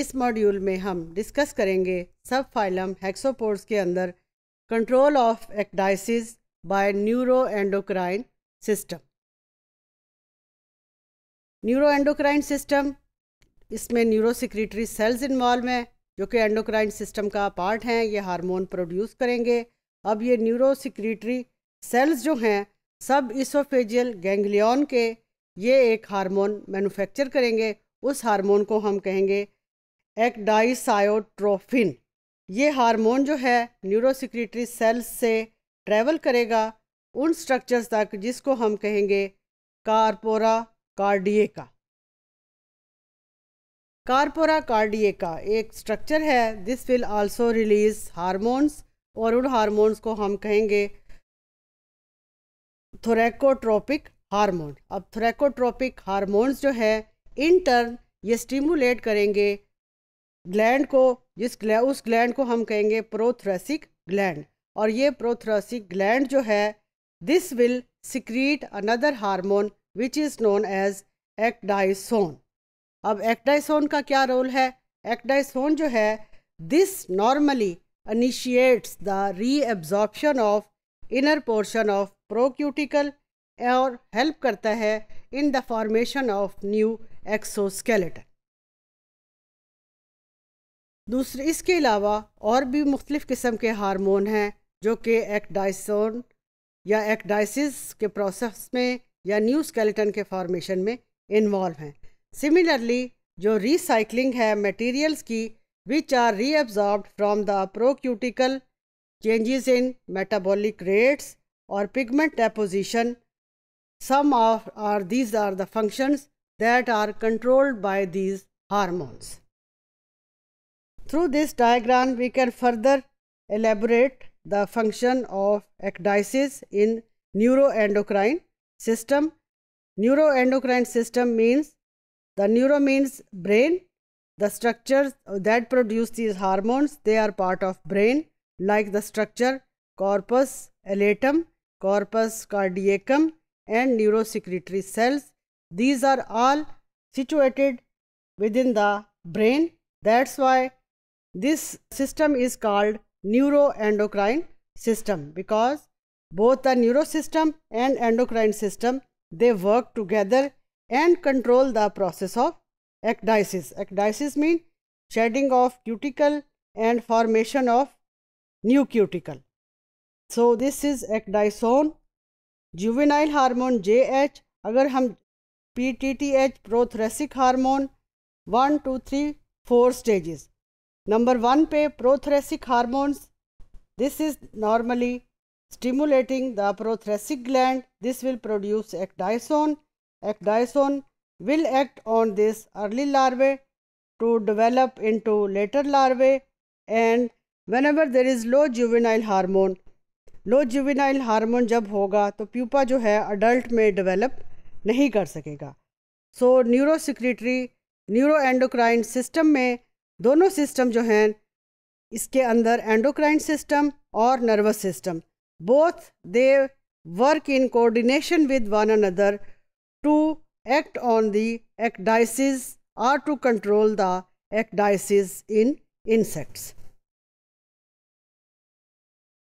इस मॉड्यूल में हम डिस्कस करेंगे सब फाइलम हेक्सोपोर्स के अंदर control of ecdysis by neuro endocrine system neuro endocrine system इसमें न्यूरो सेल्स इन्वॉल्व हैं जो कि एंडोक्राइन सिस्टम का पार्ट हैं ये हार्मोन प्रोड्यूस करेंगे अब ये न्यूरो सेल्स जो हैं सब इसोफेजियल गैंग्लियन के ये एक हार्मोन मैन्युफैक्चर करेंगे उस हार्मोन को हम कहेंगे एक डाइसायोट्रोफिन ये हार्मोन जो है न्यूरोसिक्रेटरी सेल्स से ट्रैवल करेगा उन स्ट्रक्चर्स तक जिसको हम कहेंगे कारपोरा कार्डिएका कारपोरा कार्डिएका एक स्ट्रक्चर है this will also release hormones और उन हार्मोन्स को हम कहेंगे थोरेकोट्रोपिक हार्मोन अब थोरेकोट्रोपिक हार्मोन्स जो है इन टर्न ये स्टिमुलेट करेंगे ग्लैंड को जिस ग्लै, उस ग्लैंड को हम कहेंगे प्रोथ्रेसिक ग्लैंड और ये प्रोथ्रेसिक ग्लैंड जो है this will secrete another hormone which is known as ecdysone अब एक्डाइसोन का क्या रोल है एक्डाइसोन जो है this normally initiates the reabsorption of inner portion of procuticle और हेल्प करता है in the formation of new exoskeleton दूसरे इसके अलावा और भी मुख्तलिफ़ किस्म के हारमोन हैं जो कि एक्डाइसोन या एक्डाइसिस के प्रोसेस में या न्यू स्केलेटन के फॉर्मेशन में इन्वॉल्व हैं सिमिलरली जो रिसाइकलिंग है मटेरियल्स की which are reabsorb from the procuticle changes in metabolic rates और pigment deposition some are these are the functions that are controlled by these hormones Through this diagram, we can further elaborate the function of ecdysis in neuroendocrine system. Neuroendocrine system means the neuro means brain. The structures that produce these hormones, they are part of brain like the structure corpus elatum, corpus cardiacum and neurosecretory cells. These are all situated within the brain. That's why this system is called neuroendocrine system because both the neurosystem and endocrine system they work together and control the process of ecdysis. Ecdysis means shedding of cuticle and formation of new cuticle. So this is ecdysone. Juvenile hormone JH अगर हम P T T H prothoracic hormone one number one पे prothoracic hormones this is normally stimulating the prothoracic gland this will produce ecdysone ecdysone will act on this early larvae to develop to later larvae and whenever there is low juvenile hormone low juvenile hormone जब होगा तो pupa जो है adult में develop नहीं कर सकेगा so neurosecretory neuro endocrine system में दोनों सिस्टम जो हैं इसके अंदर एंडोक्राइन सिस्टम और nervous system both they work in coordination with one another to act on the ecdysis or to control the ecdysis in insects.